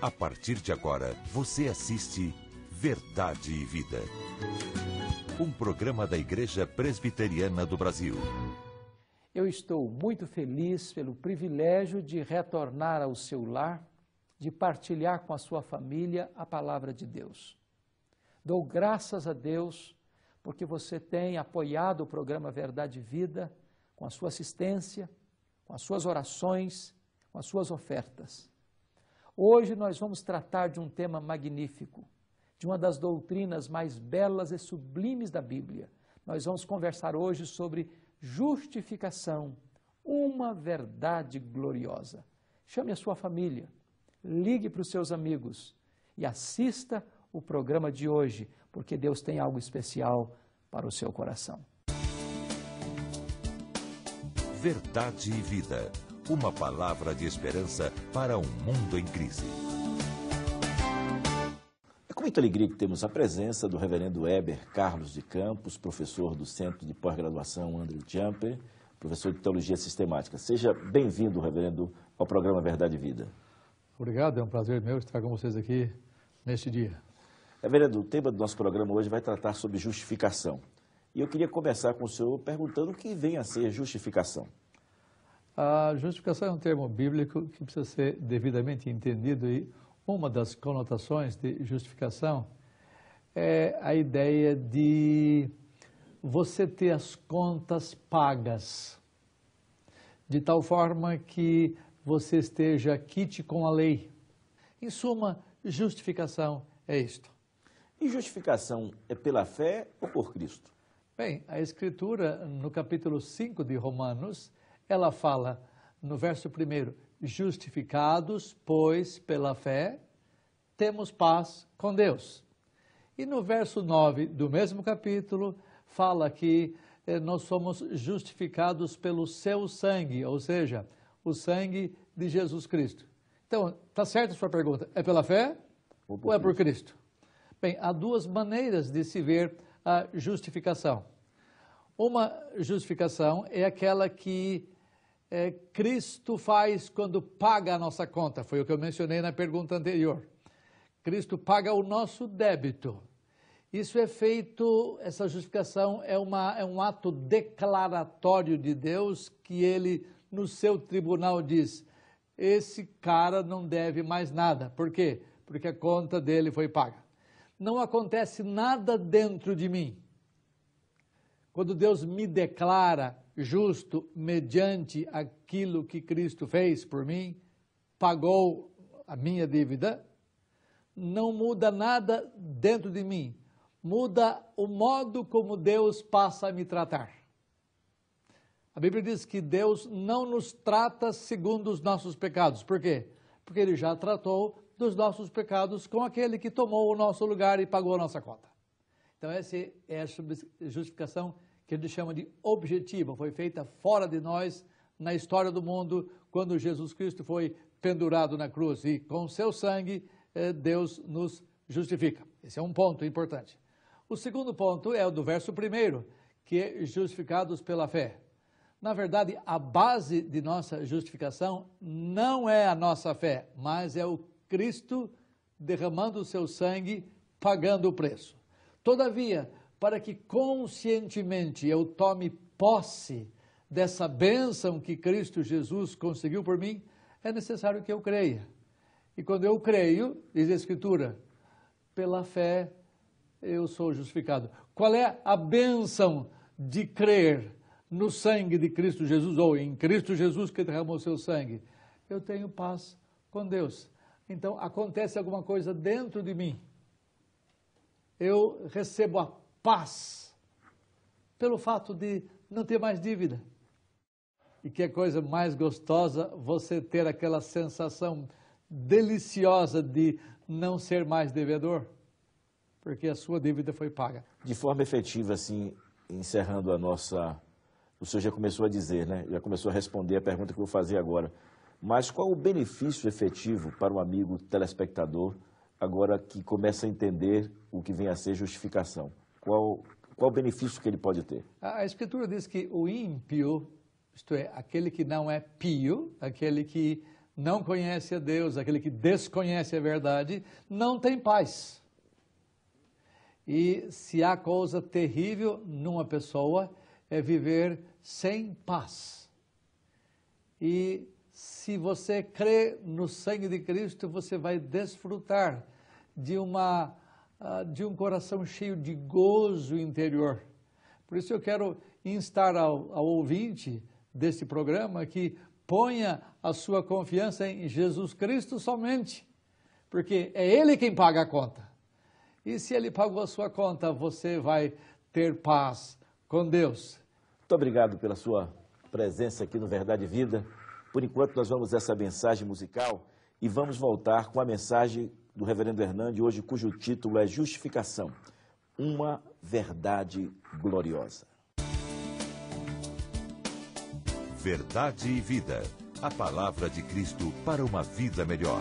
A partir de agora, você assiste Verdade e Vida. Um programa da Igreja Presbiteriana do Brasil. Eu estou muito feliz pelo privilégio de retornar ao seu lar, de partilhar com a sua família a palavra de Deus. Dou graças a Deus porque você tem apoiado o programa Verdade e Vida com a sua assistência, com as suas orações, com as suas ofertas. Hoje nós vamos tratar de um tema magnífico, de uma das doutrinas mais belas e sublimes da Bíblia. Nós vamos conversar hoje sobre justificação, uma verdade gloriosa. Chame a sua família, ligue para os seus amigos e assista o programa de hoje, porque Deus tem algo especial para o seu coração. Verdade e Vida uma palavra de esperança para um mundo em crise. É com muita alegria que temos a presença do reverendo Weber Carlos de Campos, professor do Centro de Pós-Graduação Andrew Jumper, professor de Teologia Sistemática. Seja bem-vindo, reverendo, ao programa Verdade e Vida. Obrigado, é um prazer meu estar com vocês aqui neste dia. Reverendo, o tema do nosso programa hoje vai tratar sobre justificação. E eu queria começar com o senhor perguntando o que vem a ser justificação. A justificação é um termo bíblico que precisa ser devidamente entendido e uma das conotações de justificação é a ideia de você ter as contas pagas, de tal forma que você esteja quite com a lei. Em suma, justificação é isto. E justificação é pela fé ou por Cristo? Bem, a Escritura, no capítulo 5 de Romanos, ela fala no verso 1: justificados, pois, pela fé, temos paz com Deus. E no verso 9 do mesmo capítulo, fala que eh, nós somos justificados pelo seu sangue, ou seja, o sangue de Jesus Cristo. Então, está certa a sua pergunta? É pela fé ou, ou é por Cristo? Bem, há duas maneiras de se ver a justificação. Uma justificação é aquela que é, Cristo faz quando paga a nossa conta? Foi o que eu mencionei na pergunta anterior. Cristo paga o nosso débito. Isso é feito, essa justificação é, uma, é um ato declaratório de Deus que ele, no seu tribunal, diz: esse cara não deve mais nada. Por quê? Porque a conta dele foi paga. Não acontece nada dentro de mim. Quando Deus me declara, justo mediante aquilo que Cristo fez por mim, pagou a minha dívida, não muda nada dentro de mim, muda o modo como Deus passa a me tratar. A Bíblia diz que Deus não nos trata segundo os nossos pecados. Por quê? Porque Ele já tratou dos nossos pecados com aquele que tomou o nosso lugar e pagou a nossa cota. Então, essa é a justificação que eles chamam de objetiva, foi feita fora de nós na história do mundo, quando Jesus Cristo foi pendurado na cruz e com seu sangue eh, Deus nos justifica. Esse é um ponto importante. O segundo ponto é o do verso primeiro, que é justificados pela fé. Na verdade, a base de nossa justificação não é a nossa fé, mas é o Cristo derramando o seu sangue, pagando o preço. Todavia, para que conscientemente eu tome posse dessa bênção que Cristo Jesus conseguiu por mim, é necessário que eu creia. E quando eu creio, diz a Escritura, pela fé eu sou justificado. Qual é a bênção de crer no sangue de Cristo Jesus, ou em Cristo Jesus que derramou seu sangue? Eu tenho paz com Deus. Então acontece alguma coisa dentro de mim. Eu recebo a paz pelo fato de não ter mais dívida. E que coisa mais gostosa você ter aquela sensação deliciosa de não ser mais devedor, porque a sua dívida foi paga. De forma efetiva, assim, encerrando a nossa. O senhor já começou a dizer, né? Já começou a responder a pergunta que eu vou fazer agora. Mas qual o benefício efetivo para o um amigo telespectador, agora que começa a entender o que vem a ser justificação? qual, qual o benefício que ele pode ter? A Escritura diz que o ímpio, isto é, aquele que não é pio, aquele que não conhece a Deus, aquele que desconhece a verdade, não tem paz. E se há coisa terrível numa pessoa é viver sem paz. E se você crê no sangue de Cristo, você vai desfrutar de uma ah, de um coração cheio de gozo interior. Por isso eu quero instar ao, ao ouvinte deste programa que ponha a sua confiança em Jesus Cristo somente, porque é Ele quem paga a conta. E se Ele pagou a sua conta, você vai ter paz com Deus. Muito obrigado pela sua presença aqui no Verdade Vida. Por enquanto, nós vamos essa mensagem musical e vamos voltar com a mensagem do reverendo Hernandes, hoje cujo título é Justificação, uma verdade gloriosa. Verdade e vida. A palavra de Cristo para uma vida melhor.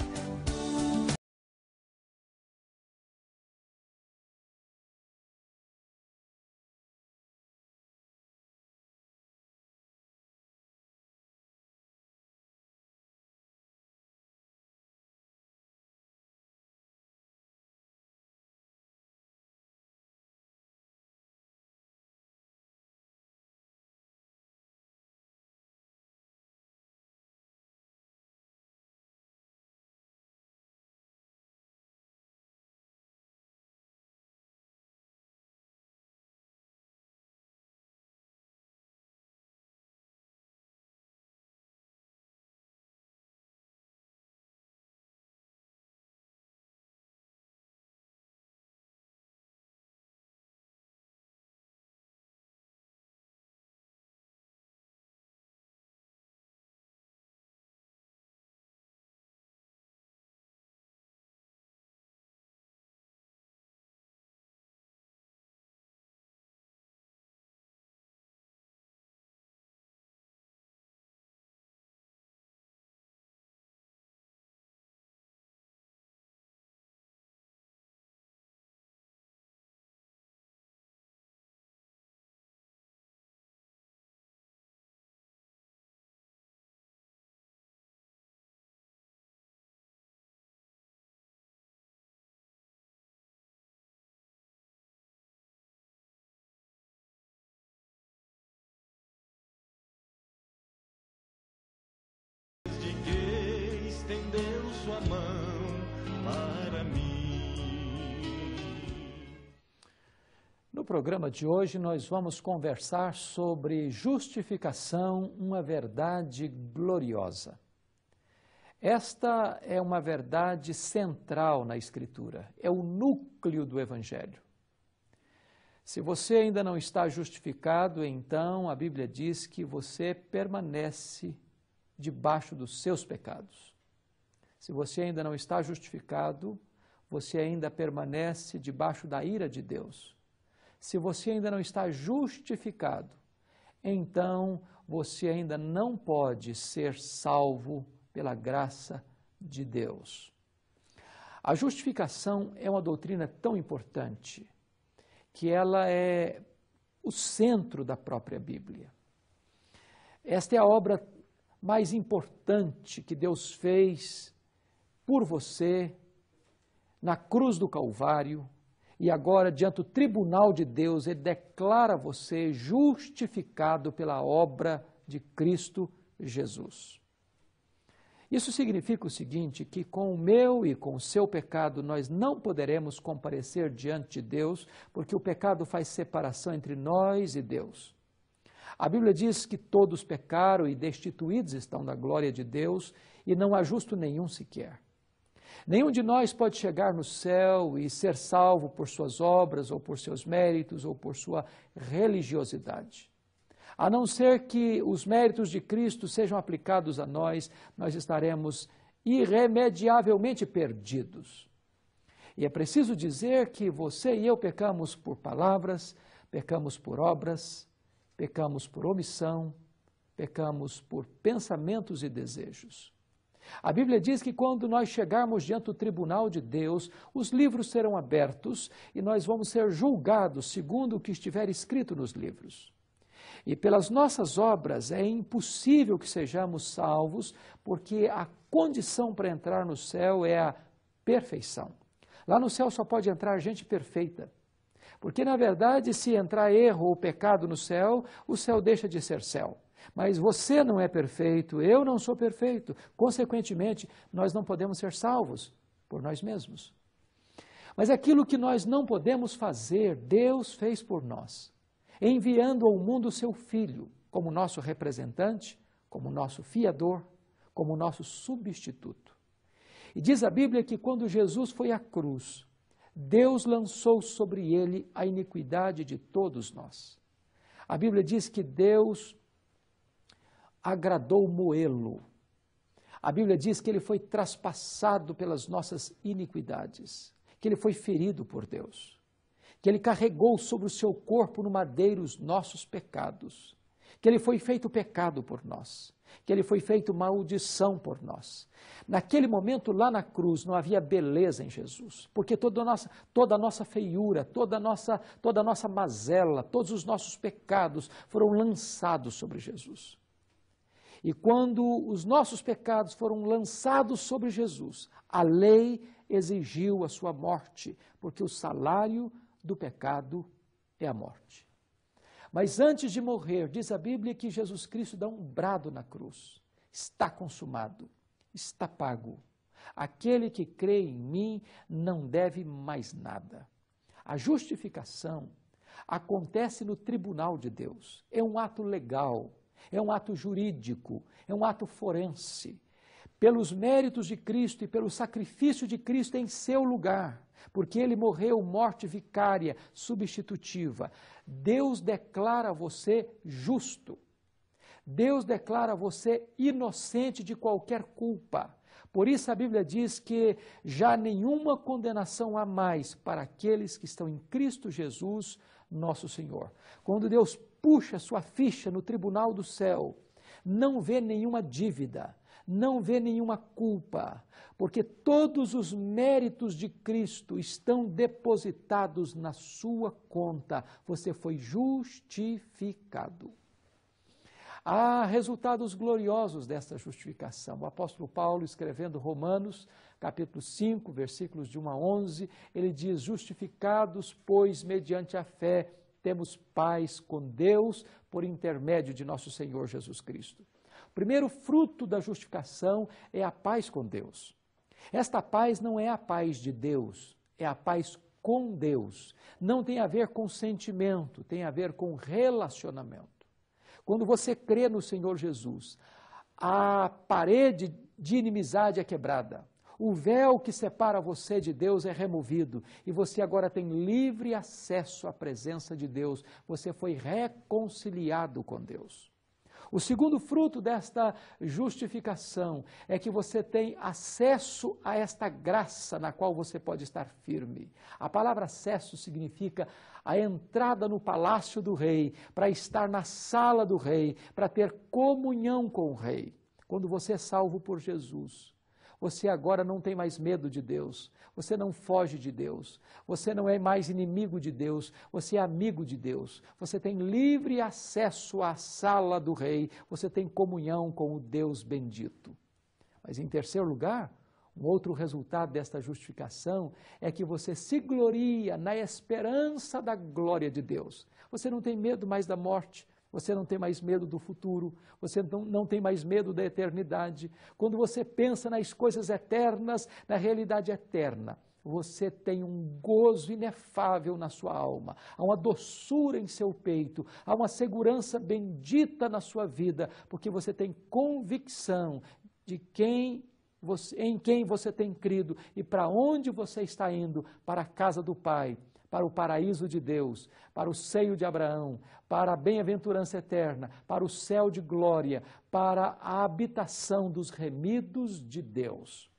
programa de hoje nós vamos conversar sobre justificação, uma verdade gloriosa. Esta é uma verdade central na Escritura, é o núcleo do Evangelho. Se você ainda não está justificado, então a Bíblia diz que você permanece debaixo dos seus pecados. Se você ainda não está justificado, você ainda permanece debaixo da ira de Deus se você ainda não está justificado, então você ainda não pode ser salvo pela graça de Deus. A justificação é uma doutrina tão importante que ela é o centro da própria Bíblia. Esta é a obra mais importante que Deus fez por você na cruz do Calvário e agora, diante do tribunal de Deus, ele declara você justificado pela obra de Cristo Jesus. Isso significa o seguinte: que com o meu e com o seu pecado nós não poderemos comparecer diante de Deus, porque o pecado faz separação entre nós e Deus. A Bíblia diz que todos pecaram e destituídos estão da glória de Deus, e não há justo nenhum sequer. Nenhum de nós pode chegar no céu e ser salvo por suas obras, ou por seus méritos, ou por sua religiosidade. A não ser que os méritos de Cristo sejam aplicados a nós, nós estaremos irremediavelmente perdidos. E é preciso dizer que você e eu pecamos por palavras, pecamos por obras, pecamos por omissão, pecamos por pensamentos e desejos. A Bíblia diz que quando nós chegarmos diante do tribunal de Deus, os livros serão abertos e nós vamos ser julgados segundo o que estiver escrito nos livros. E pelas nossas obras é impossível que sejamos salvos, porque a condição para entrar no céu é a perfeição. Lá no céu só pode entrar gente perfeita. Porque, na verdade, se entrar erro ou pecado no céu, o céu deixa de ser céu. Mas você não é perfeito, eu não sou perfeito. Consequentemente, nós não podemos ser salvos por nós mesmos. Mas aquilo que nós não podemos fazer, Deus fez por nós, enviando ao mundo o seu Filho como nosso representante, como nosso fiador, como nosso substituto. E diz a Bíblia que quando Jesus foi à cruz, Deus lançou sobre ele a iniquidade de todos nós. A Bíblia diz que Deus agradou moê-lo. A Bíblia diz que ele foi traspassado pelas nossas iniquidades, que ele foi ferido por Deus, que ele carregou sobre o seu corpo no madeiro os nossos pecados, que ele foi feito pecado por nós, que ele foi feito maldição por nós. Naquele momento, lá na cruz, não havia beleza em Jesus, porque toda a nossa, toda a nossa feiura, toda a nossa, toda a nossa mazela, todos os nossos pecados foram lançados sobre Jesus. E quando os nossos pecados foram lançados sobre Jesus, a lei exigiu a sua morte, porque o salário do pecado é a morte. Mas antes de morrer, diz a Bíblia que Jesus Cristo dá um brado na cruz: está consumado, está pago. Aquele que crê em mim não deve mais nada. A justificação acontece no tribunal de Deus, é um ato legal é um ato jurídico, é um ato forense. Pelos méritos de Cristo e pelo sacrifício de Cristo em seu lugar, porque ele morreu morte vicária, substitutiva, Deus declara você justo. Deus declara você inocente de qualquer culpa. Por isso a Bíblia diz que já nenhuma condenação há mais para aqueles que estão em Cristo Jesus, nosso Senhor. Quando Deus puxa sua ficha no tribunal do céu, não vê nenhuma dívida, não vê nenhuma culpa, porque todos os méritos de Cristo estão depositados na sua conta. Você foi justificado. Há resultados gloriosos dessa justificação. O apóstolo Paulo, escrevendo Romanos, capítulo 5, versículos de 1 a 11, ele diz: Justificados, pois, mediante a fé, temos paz com Deus por intermédio de nosso Senhor Jesus Cristo. O primeiro fruto da justificação é a paz com Deus. Esta paz não é a paz de Deus, é a paz com Deus. Não tem a ver com sentimento, tem a ver com relacionamento. Quando você crê no Senhor Jesus, a parede de inimizade é quebrada o véu que separa você de Deus é removido e você agora tem livre acesso à presença de Deus. Você foi reconciliado com Deus. O segundo fruto desta justificação é que você tem acesso a esta graça na qual você pode estar firme. A palavra acesso significa a entrada no palácio do rei, para estar na sala do rei, para ter comunhão com o rei. Quando você é salvo por Jesus, você agora não tem mais medo de Deus, você não foge de Deus, você não é mais inimigo de Deus, você é amigo de Deus, você tem livre acesso à sala do Rei, você tem comunhão com o Deus bendito. Mas em terceiro lugar, um outro resultado desta justificação é que você se gloria na esperança da glória de Deus. Você não tem medo mais da morte, você não tem mais medo do futuro, você não, não tem mais medo da eternidade. Quando você pensa nas coisas eternas, na realidade eterna, você tem um gozo inefável na sua alma, há uma doçura em seu peito, há uma segurança bendita na sua vida, porque você tem convicção de quem você, em quem você tem crido e para onde você está indo, para a casa do Pai para o paraíso de Deus, para o seio de Abraão, para a bem-aventurança eterna, para o céu de glória, para a habitação dos remidos de Deus.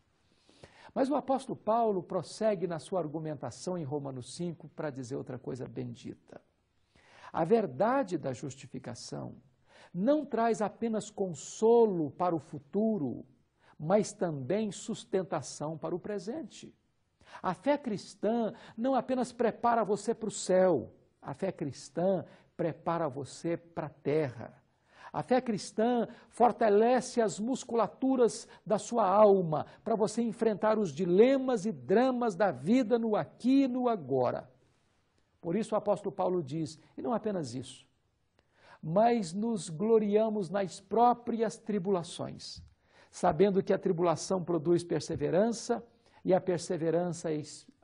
Mas o apóstolo Paulo prossegue na sua argumentação em Romanos 5 para dizer outra coisa bendita. A verdade da justificação não traz apenas consolo para o futuro, mas também sustentação para o presente. A fé cristã não apenas prepara você para o céu, a fé cristã prepara você para a terra. A fé cristã fortalece as musculaturas da sua alma para você enfrentar os dilemas e dramas da vida no aqui e no agora. Por isso o apóstolo Paulo diz, e não apenas isso, mas nos gloriamos nas próprias tribulações, sabendo que a tribulação produz perseverança, e a perseverança,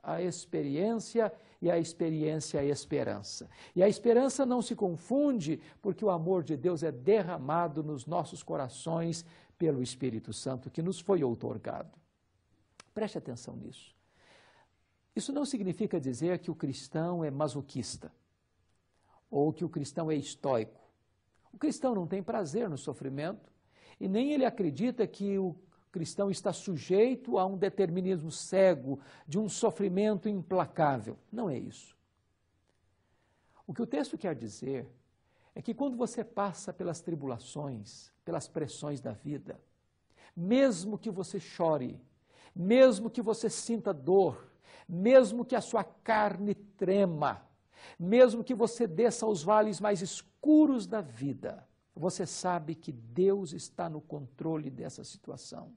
a experiência, e a experiência, a esperança. E a esperança não se confunde, porque o amor de Deus é derramado nos nossos corações pelo Espírito Santo que nos foi outorgado. Preste atenção nisso. Isso não significa dizer que o cristão é masoquista ou que o cristão é estoico. O cristão não tem prazer no sofrimento e nem ele acredita que o cristão está sujeito a um determinismo cego, de um sofrimento implacável. Não é isso. O que o texto quer dizer é que quando você passa pelas tribulações, pelas pressões da vida, mesmo que você chore, mesmo que você sinta dor, mesmo que a sua carne trema, mesmo que você desça aos vales mais escuros da vida, você sabe que Deus está no controle dessa situação.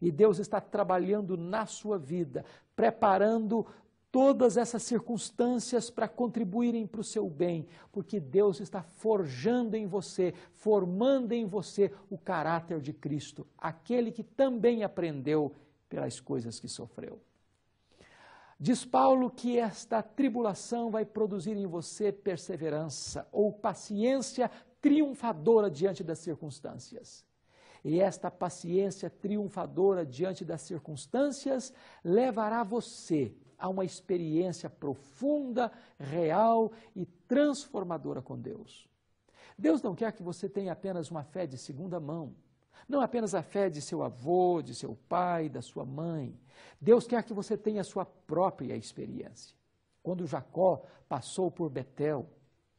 E Deus está trabalhando na sua vida, preparando todas essas circunstâncias para contribuírem para o seu bem, porque Deus está forjando em você, formando em você o caráter de Cristo, aquele que também aprendeu pelas coisas que sofreu. Diz Paulo que esta tribulação vai produzir em você perseverança ou paciência triunfadora diante das circunstâncias. E esta paciência triunfadora diante das circunstâncias levará você a uma experiência profunda, real e transformadora com Deus. Deus não quer que você tenha apenas uma fé de segunda mão. Não apenas a fé de seu avô, de seu pai, da sua mãe. Deus quer que você tenha a sua própria experiência. Quando Jacó passou por Betel,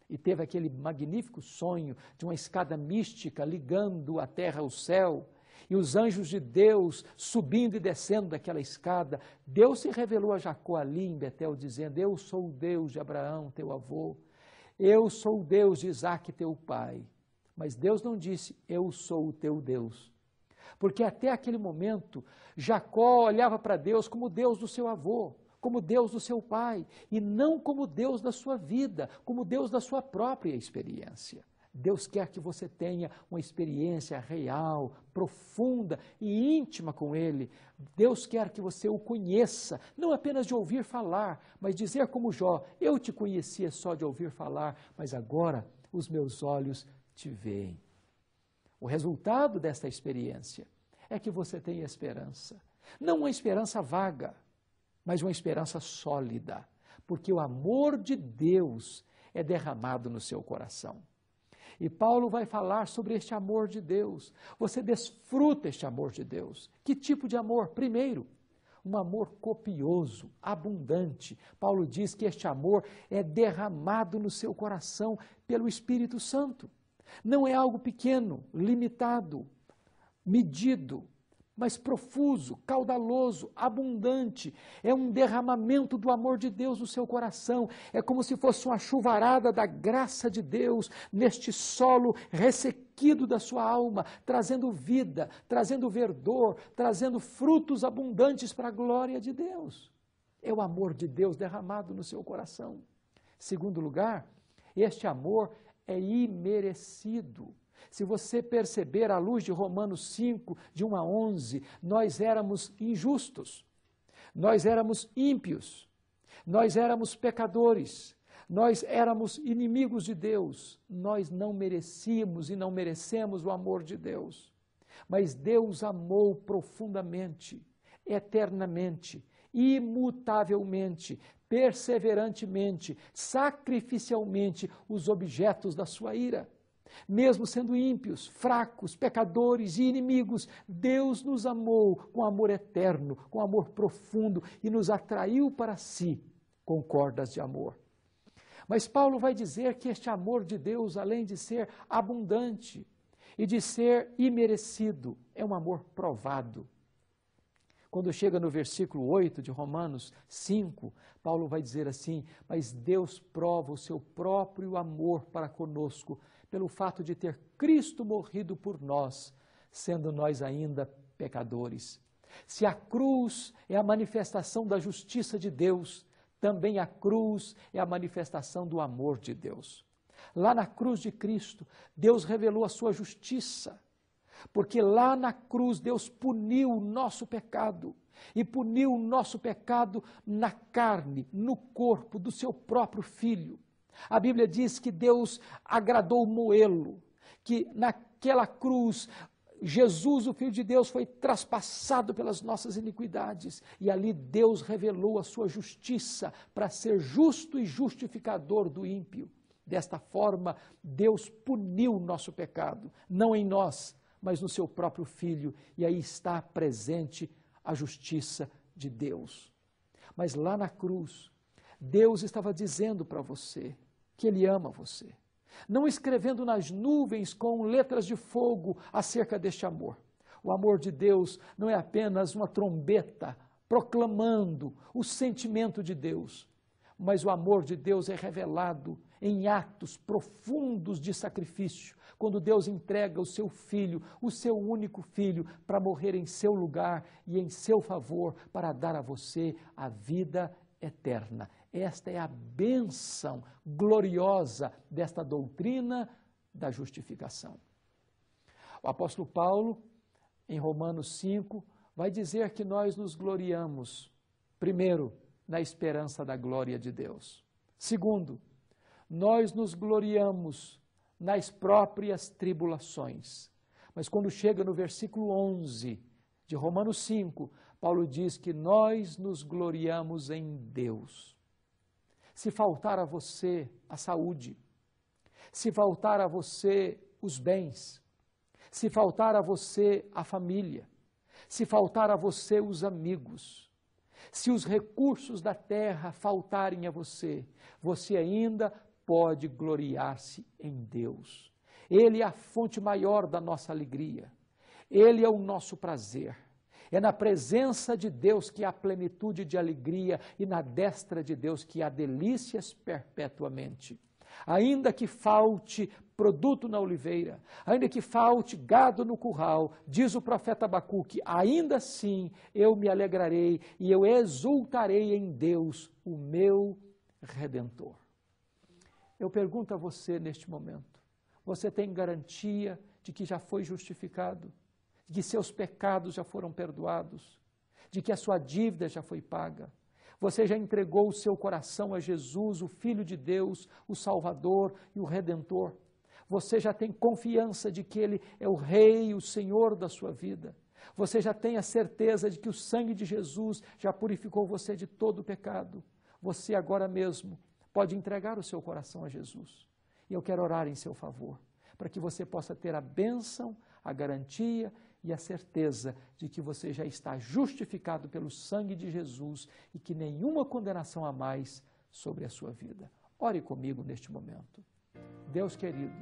e teve aquele magnífico sonho de uma escada mística ligando a terra ao céu, e os anjos de Deus subindo e descendo daquela escada. Deus se revelou a Jacó ali em Betel, dizendo: Eu sou o Deus de Abraão, teu avô. Eu sou o Deus de Isaac, teu pai. Mas Deus não disse: Eu sou o teu Deus. Porque até aquele momento, Jacó olhava para Deus como o Deus do seu avô como Deus do seu pai, e não como Deus da sua vida, como Deus da sua própria experiência. Deus quer que você tenha uma experiência real, profunda e íntima com Ele. Deus quer que você o conheça, não apenas de ouvir falar, mas dizer como Jó: Eu te conhecia só de ouvir falar, mas agora os meus olhos te veem. O resultado desta experiência é que você tenha esperança. Não uma esperança vaga, mas uma esperança sólida, porque o amor de Deus é derramado no seu coração. E Paulo vai falar sobre este amor de Deus. Você desfruta este amor de Deus. Que tipo de amor? Primeiro, um amor copioso, abundante. Paulo diz que este amor é derramado no seu coração pelo Espírito Santo. Não é algo pequeno, limitado, medido, mas profuso, caudaloso, abundante. É um derramamento do amor de Deus no seu coração. É como se fosse uma chuvarada da graça de Deus neste solo ressequido da sua alma, trazendo vida, trazendo verdor, trazendo frutos abundantes para a glória de Deus. É o amor de Deus derramado no seu coração. Segundo lugar, este amor é imerecido. Se você perceber à luz de Romanos 5, de 1 a 11, nós éramos injustos, nós éramos ímpios, nós éramos pecadores, nós éramos inimigos de Deus, nós não merecíamos e não merecemos o amor de Deus. Mas Deus amou profundamente, eternamente, imutavelmente, perseverantemente, sacrificialmente os objetos da sua ira. Mesmo sendo ímpios, fracos, pecadores e inimigos, Deus nos amou com amor eterno, com amor profundo e nos atraiu para si com cordas de amor. Mas Paulo vai dizer que este amor de Deus, além de ser abundante e de ser imerecido, é um amor provado. Quando chega no versículo 8 de Romanos 5, Paulo vai dizer assim: Mas Deus prova o seu próprio amor para conosco pelo fato de ter Cristo morrido por nós, sendo nós ainda pecadores. Se a cruz é a manifestação da justiça de Deus, também a cruz é a manifestação do amor de Deus. Lá na cruz de Cristo, Deus revelou a sua justiça, porque lá na cruz Deus puniu o nosso pecado e puniu o nosso pecado na carne, no corpo do seu próprio filho. A Bíblia diz que Deus agradou Moelo, que naquela cruz Jesus, o Filho de Deus, foi traspassado pelas nossas iniquidades e ali Deus revelou a sua justiça para ser justo e justificador do ímpio. Desta forma, Deus puniu o nosso pecado, não em nós, mas no seu próprio Filho, e aí está presente a justiça de Deus. Mas lá na cruz, Deus estava dizendo para você: que Ele ama você. Não escrevendo nas nuvens com letras de fogo acerca deste amor. O amor de Deus não é apenas uma trombeta proclamando o sentimento de Deus, mas o amor de Deus é revelado em atos profundos de sacrifício, quando Deus entrega o seu filho, o seu único filho, para morrer em seu lugar e em seu favor, para dar a você a vida eterna. Esta é a bênção gloriosa desta doutrina da justificação. O apóstolo Paulo, em Romanos 5, vai dizer que nós nos gloriamos, primeiro, na esperança da glória de Deus. Segundo, nós nos gloriamos nas próprias tribulações. Mas quando chega no versículo 11 de Romanos 5, Paulo diz que nós nos gloriamos em Deus. Se faltar a você a saúde, se faltar a você os bens, se faltar a você a família, se faltar a você os amigos, se os recursos da terra faltarem a você, você ainda pode gloriar-se em Deus. Ele é a fonte maior da nossa alegria, ele é o nosso prazer. É na presença de Deus que há plenitude de alegria e na destra de Deus que há delícias perpetuamente. Ainda que falte produto na oliveira, ainda que falte gado no curral, diz o profeta Abacuque, ainda assim eu me alegrarei e eu exultarei em Deus, o meu redentor. Eu pergunto a você neste momento: você tem garantia de que já foi justificado? de que seus pecados já foram perdoados, de que a sua dívida já foi paga. Você já entregou o seu coração a Jesus, o Filho de Deus, o Salvador e o Redentor. Você já tem confiança de que Ele é o Rei, o Senhor da sua vida. Você já tem a certeza de que o sangue de Jesus já purificou você de todo o pecado. Você agora mesmo pode entregar o seu coração a Jesus. E eu quero orar em seu favor, para que você possa ter a bênção, a garantia e a certeza de que você já está justificado pelo sangue de Jesus e que nenhuma condenação há mais sobre a sua vida. Ore comigo neste momento. Deus querido,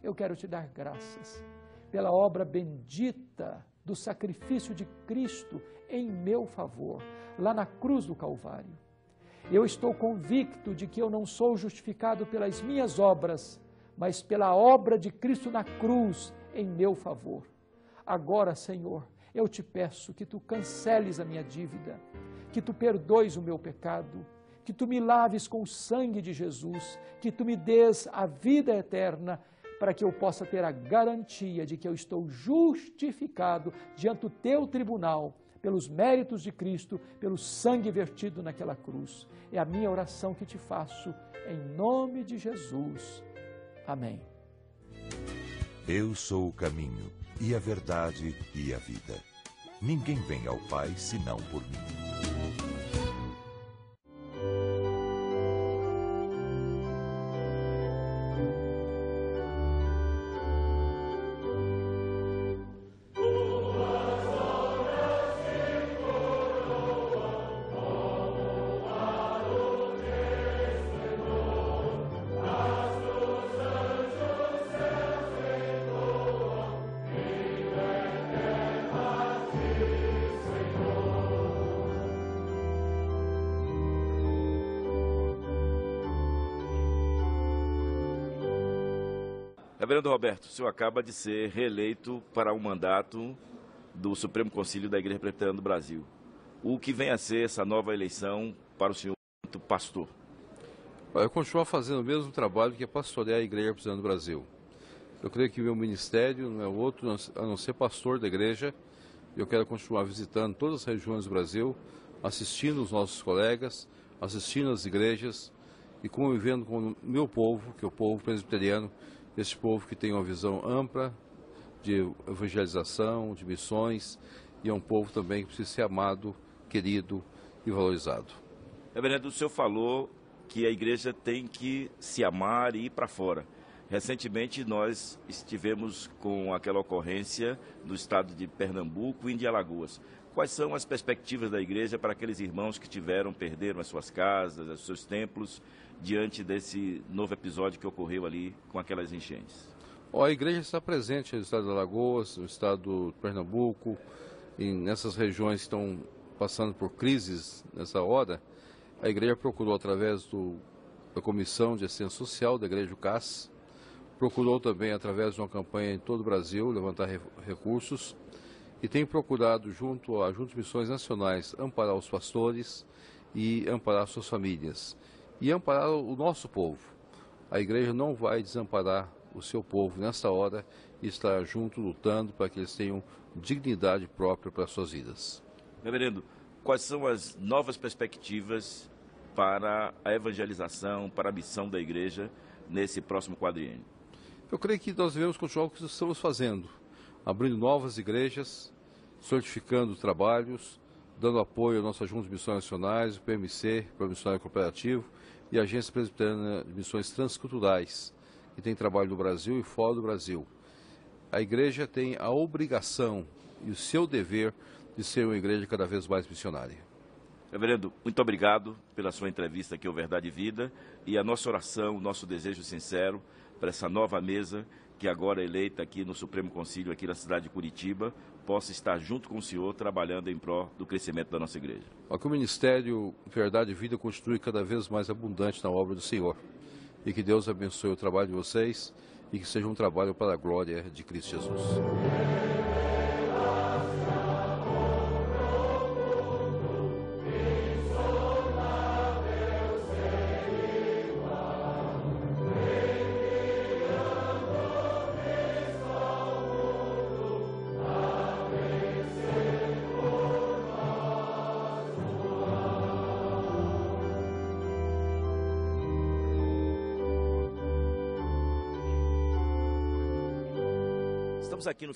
eu quero te dar graças pela obra bendita do sacrifício de Cristo em meu favor, lá na cruz do Calvário. Eu estou convicto de que eu não sou justificado pelas minhas obras, mas pela obra de Cristo na cruz em meu favor. Agora, Senhor, eu te peço que tu canceles a minha dívida, que tu perdoes o meu pecado, que tu me laves com o sangue de Jesus, que tu me dês a vida eterna, para que eu possa ter a garantia de que eu estou justificado diante do teu tribunal pelos méritos de Cristo, pelo sangue vertido naquela cruz. É a minha oração que te faço, em nome de Jesus. Amém. Eu sou o caminho e a verdade e a vida. Ninguém vem ao Pai senão por mim. Reverendo Roberto, o senhor acaba de ser reeleito para um mandato do Supremo Conselho da Igreja Presbiteriana do Brasil. O que vem a ser essa nova eleição para o senhor pastor? Eu continuo fazendo o mesmo trabalho que é pastorear a Igreja Presbiteriana do Brasil. Eu creio que o meu ministério não é outro a não ser pastor da igreja. Eu quero continuar visitando todas as regiões do Brasil, assistindo os nossos colegas, assistindo as igrejas e convivendo com o meu povo, que é o povo presbiteriano, esse povo que tem uma visão ampla de evangelização, de missões, e é um povo também que precisa ser amado, querido e valorizado. Reverendo, o senhor falou que a igreja tem que se amar e ir para fora. Recentemente nós estivemos com aquela ocorrência no estado de Pernambuco e de Alagoas. Quais são as perspectivas da igreja para aqueles irmãos que tiveram, perderam as suas casas, os seus templos, diante desse novo episódio que ocorreu ali com aquelas enchentes? Oh, a igreja está presente no estado de Alagoas, no estado de Pernambuco, e nessas regiões que estão passando por crises nessa hora. A igreja procurou, através do, da Comissão de Assistência Social da Igreja CAS, procurou também, através de uma campanha em todo o Brasil, levantar recursos e tenho procurado, junto a juntos Missões Nacionais, amparar os pastores e amparar suas famílias e amparar o nosso povo. A igreja não vai desamparar o seu povo nesta hora e estar junto lutando para que eles tenham dignidade própria para suas vidas. Reverendo, quais são as novas perspectivas para a evangelização, para a missão da igreja nesse próximo quadriênio? Eu creio que nós devemos continuar o que estamos fazendo abrindo novas igrejas, solidificando trabalhos, dando apoio à nossa Junta de Missões Nacionais, o PMC, o Missionário Cooperativo, e a Agência Presbiteriana de Missões Transculturais, que tem trabalho no Brasil e fora do Brasil. A igreja tem a obrigação e o seu dever de ser uma igreja cada vez mais missionária. Reverendo, muito obrigado pela sua entrevista aqui ao Verdade e Vida e a nossa oração, o nosso desejo sincero para essa nova mesa que agora eleita aqui no Supremo Conselho, aqui na cidade de Curitiba, possa estar junto com o senhor trabalhando em prol do crescimento da nossa igreja. Ó, que o Ministério Verdade e Vida construi cada vez mais abundante na obra do Senhor. E que Deus abençoe o trabalho de vocês e que seja um trabalho para a glória de Cristo Jesus.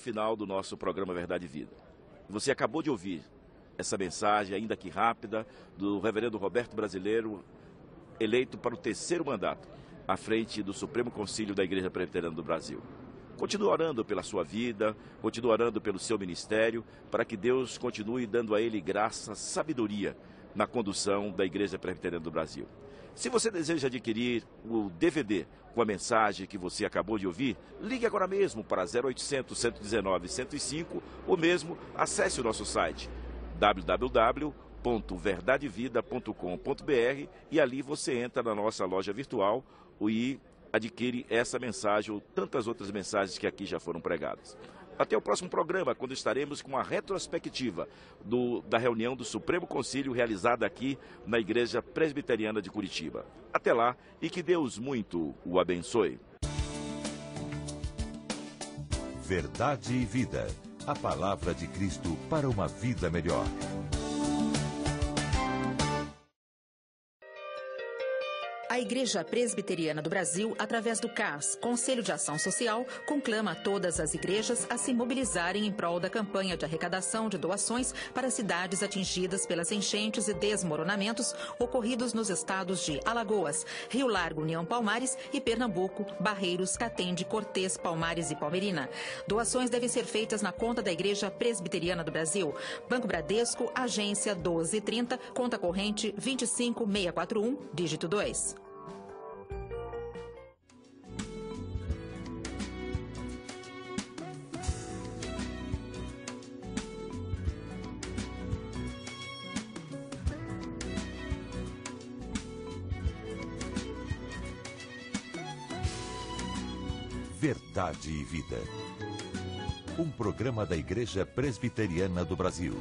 final do nosso programa Verdade e Vida. Você acabou de ouvir essa mensagem, ainda que rápida, do reverendo Roberto Brasileiro, eleito para o terceiro mandato à frente do Supremo Conselho da Igreja Presbiteriana do Brasil. Continue orando pela sua vida, continue orando pelo seu ministério, para que Deus continue dando a ele graça, sabedoria na condução da Igreja Presbiteriana do Brasil. Se você deseja adquirir o DVD com a mensagem que você acabou de ouvir, ligue agora mesmo para 0800 119 105 ou mesmo acesse o nosso site www.verdadevida.com.br e ali você entra na nossa loja virtual e adquire essa mensagem ou tantas outras mensagens que aqui já foram pregadas. Até o próximo programa, quando estaremos com a retrospectiva do, da reunião do Supremo Conselho realizada aqui na Igreja Presbiteriana de Curitiba. Até lá e que Deus muito o abençoe. Verdade e vida. A palavra de Cristo para uma vida melhor. a Igreja Presbiteriana do Brasil, através do CAS, Conselho de Ação Social, conclama todas as igrejas a se mobilizarem em prol da campanha de arrecadação de doações para cidades atingidas pelas enchentes e desmoronamentos ocorridos nos estados de Alagoas, Rio Largo, União Palmares e Pernambuco, Barreiros, Catende, Cortês, Palmares e Palmerina. Doações devem ser feitas na conta da Igreja Presbiteriana do Brasil, Banco Bradesco, agência 1230, conta corrente 25641, dígito 2. Verdade e Vida. Um programa da Igreja Presbiteriana do Brasil.